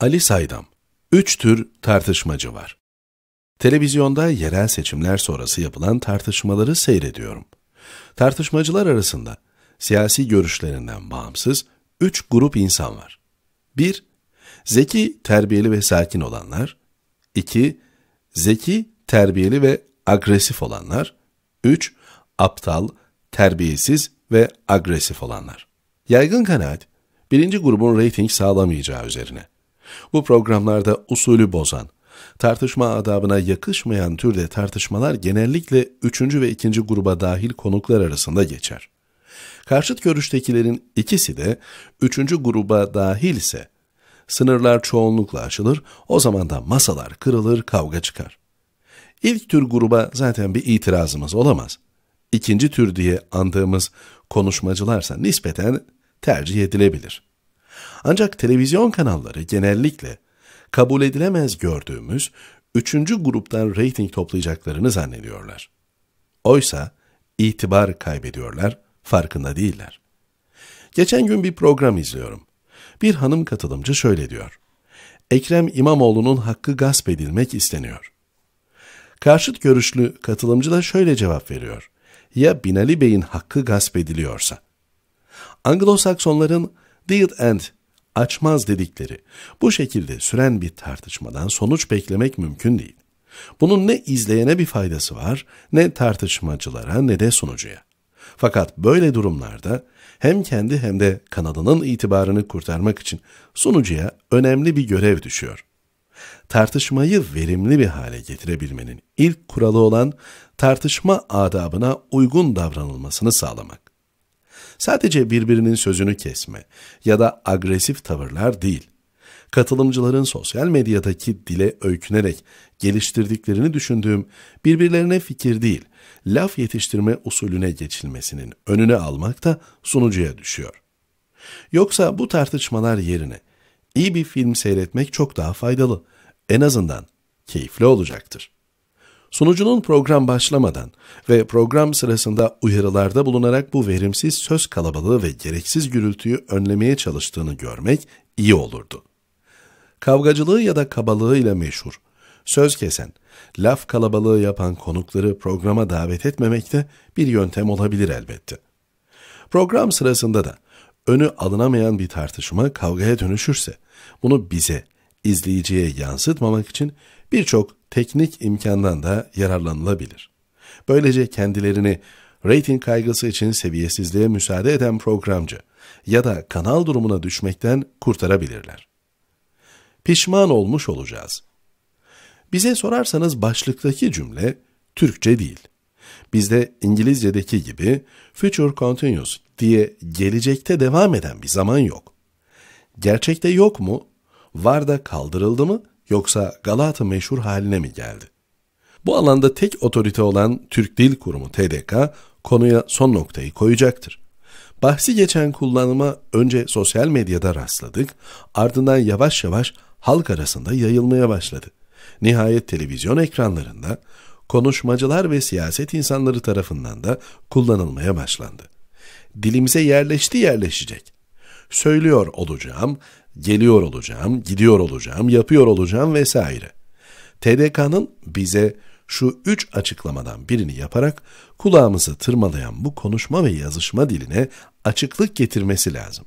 Ali Saydam Üç tür tartışmacı var. Televizyonda yerel seçimler sonrası yapılan tartışmaları seyrediyorum. Tartışmacılar arasında siyasi görüşlerinden bağımsız üç grup insan var. 1. Zeki, terbiyeli ve sakin olanlar. 2. Zeki, terbiyeli ve agresif olanlar. 3. Aptal, terbiyesiz ve agresif olanlar. Yaygın kanaat, birinci grubun reyting sağlamayacağı üzerine. Bu programlarda usulü bozan, tartışma adabına yakışmayan türde tartışmalar genellikle üçüncü ve ikinci gruba dahil konuklar arasında geçer. Karşıt görüştekilerin ikisi de üçüncü gruba dahil ise sınırlar çoğunlukla aşılır, o zaman da masalar kırılır, kavga çıkar. İlk tür gruba zaten bir itirazımız olamaz. İkinci tür diye andığımız konuşmacılarsa nispeten tercih edilebilir.'' Ancak televizyon kanalları genellikle kabul edilemez gördüğümüz üçüncü gruptan reyting toplayacaklarını zannediyorlar. Oysa itibar kaybediyorlar, farkında değiller. Geçen gün bir program izliyorum. Bir hanım katılımcı şöyle diyor. Ekrem İmamoğlu'nun hakkı gasp edilmek isteniyor. Karşıt görüşlü katılımcı da şöyle cevap veriyor. Ya Binali Bey'in hakkı gasp ediliyorsa? Anglo-Saksonların dead end açmaz dedikleri bu şekilde süren bir tartışmadan sonuç beklemek mümkün değil. Bunun ne izleyene bir faydası var ne tartışmacılara ne de sunucuya. Fakat böyle durumlarda hem kendi hem de kanalının itibarını kurtarmak için sunucuya önemli bir görev düşüyor. Tartışmayı verimli bir hale getirebilmenin ilk kuralı olan tartışma adabına uygun davranılmasını sağlamak sadece birbirinin sözünü kesme ya da agresif tavırlar değil. Katılımcıların sosyal medyadaki dile öykünerek geliştirdiklerini düşündüğüm birbirlerine fikir değil, laf yetiştirme usulüne geçilmesinin önüne almak da sunucuya düşüyor. Yoksa bu tartışmalar yerine iyi bir film seyretmek çok daha faydalı. En azından keyifli olacaktır. Sunucunun program başlamadan ve program sırasında uyarılarda bulunarak bu verimsiz söz kalabalığı ve gereksiz gürültüyü önlemeye çalıştığını görmek iyi olurdu. Kavgacılığı ya da kabalığı ile meşhur, söz kesen, laf kalabalığı yapan konukları programa davet etmemek de bir yöntem olabilir elbette. Program sırasında da önü alınamayan bir tartışma kavgaya dönüşürse, bunu bize, izleyiciye yansıtmamak için birçok teknik imkandan da yararlanılabilir. Böylece kendilerini rating kaygısı için seviyesizliğe müsaade eden programcı ya da kanal durumuna düşmekten kurtarabilirler. Pişman olmuş olacağız. Bize sorarsanız başlıktaki cümle Türkçe değil. Bizde İngilizce'deki gibi future continuous diye gelecekte devam eden bir zaman yok. Gerçekte yok mu? Var da kaldırıldı mı yoksa Galata meşhur haline mi geldi? Bu alanda tek otorite olan Türk Dil Kurumu TDK konuya son noktayı koyacaktır. Bahsi geçen kullanıma önce sosyal medyada rastladık, ardından yavaş yavaş halk arasında yayılmaya başladı. Nihayet televizyon ekranlarında konuşmacılar ve siyaset insanları tarafından da kullanılmaya başlandı. Dilimize yerleşti yerleşecek. Söylüyor olacağım geliyor olacağım, gidiyor olacağım, yapıyor olacağım vesaire. TDK'nın bize şu üç açıklamadan birini yaparak kulağımızı tırmalayan bu konuşma ve yazışma diline açıklık getirmesi lazım.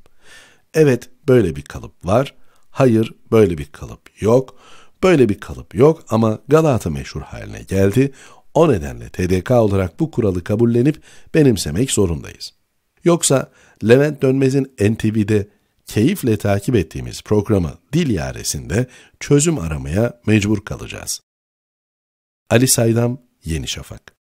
Evet böyle bir kalıp var, hayır böyle bir kalıp yok, böyle bir kalıp yok ama Galata meşhur haline geldi. O nedenle TDK olarak bu kuralı kabullenip benimsemek zorundayız. Yoksa Levent Dönmez'in NTV'de keyifle takip ettiğimiz programı dil yaresinde çözüm aramaya mecbur kalacağız. Ali Saydam Yeni Şafak